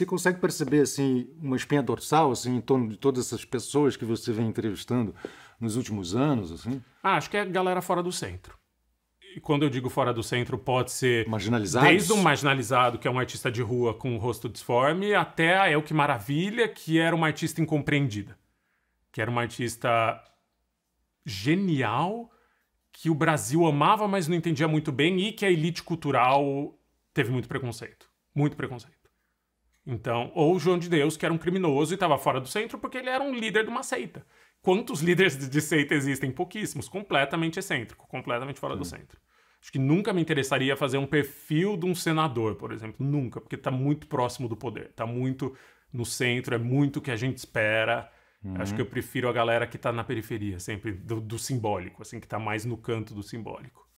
Você consegue perceber assim uma espinha dorsal assim em torno de todas essas pessoas que você vem entrevistando nos últimos anos assim? Ah, acho que é a galera fora do centro. E quando eu digo fora do centro, pode ser marginalizado, desde um marginalizado que é um artista de rua com um rosto disforme, até a El que Maravilha, que era uma artista incompreendida, que era uma artista genial que o Brasil amava, mas não entendia muito bem e que a elite cultural teve muito preconceito, muito preconceito. Então, ou João de Deus, que era um criminoso e estava fora do centro porque ele era um líder de uma seita. Quantos líderes de seita existem? Pouquíssimos. Completamente excêntrico, completamente fora do centro. Acho que nunca me interessaria fazer um perfil de um senador, por exemplo. Nunca, porque está muito próximo do poder. Está muito no centro, é muito o que a gente espera. Uhum. Acho que eu prefiro a galera que está na periferia, sempre do, do, simbólico, assim, que está mais no canto do simbólico.